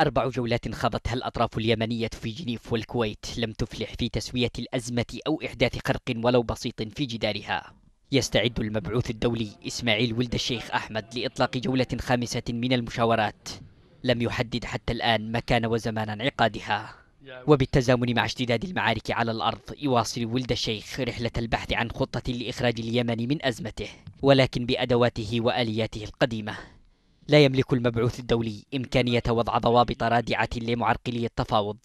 أربع جولات خاضتها الأطراف اليمنية في جنيف والكويت لم تفلح في تسوية الأزمة أو إحداث خرق ولو بسيط في جدارها يستعد المبعوث الدولي إسماعيل ولد الشيخ أحمد لإطلاق جولة خامسة من المشاورات لم يحدد حتى الآن مكان وزمان انعقادها وبالتزامن مع اشتداد المعارك على الأرض يواصل ولد الشيخ رحلة البحث عن خطة لإخراج اليمن من أزمته ولكن بأدواته وآلياته القديمة لا يملك المبعوث الدولي إمكانية وضع ضوابط رادعة لمعرقلي التفاوض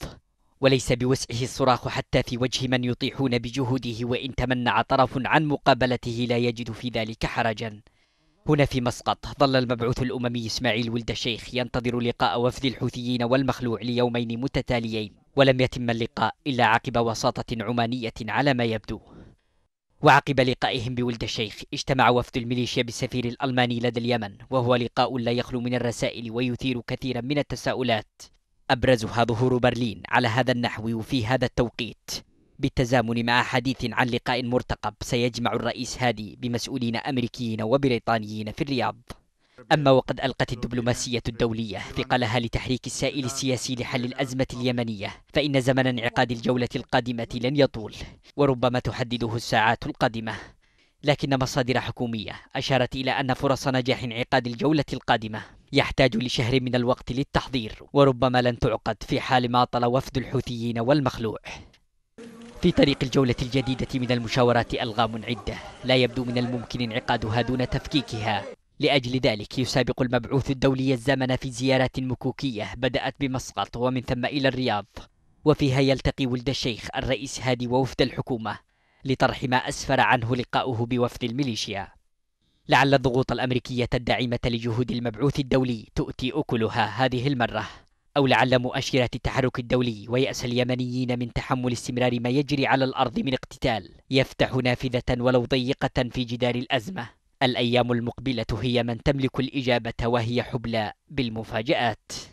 وليس بوسعه الصراخ حتى في وجه من يطيحون بجهوده وإن تمنع طرف عن مقابلته لا يجد في ذلك حرجا هنا في مسقط ظل المبعوث الأممي إسماعيل ولد الشيخ ينتظر لقاء وفد الحوثيين والمخلوع ليومين متتاليين ولم يتم اللقاء إلا عقب وساطة عمانية على ما يبدو وعقب لقائهم بولد الشيخ اجتمع وفد الميليشيا بالسفير الألماني لدى اليمن وهو لقاء لا يخلو من الرسائل ويثير كثيرا من التساؤلات أبرزها ظهور برلين على هذا النحو وفي هذا التوقيت بالتزامن مع حديث عن لقاء مرتقب سيجمع الرئيس هادي بمسؤولين أمريكيين وبريطانيين في الرياض أما وقد ألقت الدبلوماسية الدولية ثقلها لتحريك السائل السياسي لحل الأزمة اليمنية فإن زمن انعقاد الجولة القادمة لن يطول وربما تحدده الساعات القادمة لكن مصادر حكومية أشارت إلى أن فرص نجاح انعقاد الجولة القادمة يحتاج لشهر من الوقت للتحضير وربما لن تعقد في حال ما طل وفد الحوثيين والمخلوع في طريق الجولة الجديدة من المشاورات ألغام عدة لا يبدو من الممكن انعقادها دون تفكيكها لأجل ذلك يسابق المبعوث الدولي الزمن في زيارات مكوكية بدأت بمسقط ومن ثم إلى الرياض وفيها يلتقي ولد الشيخ الرئيس هادي ووفد الحكومة لطرح ما أسفر عنه لقاؤه بوفد الميليشيا لعل الضغوط الأمريكية الداعمة لجهود المبعوث الدولي تؤتي أكلها هذه المرة أو لعل مؤشرات التحرك الدولي ويأس اليمنيين من تحمل استمرار ما يجري على الأرض من اقتتال يفتح نافذة ولو ضيقة في جدار الأزمة الأيام المقبلة هي من تملك الإجابة وهي حبلى بالمفاجآت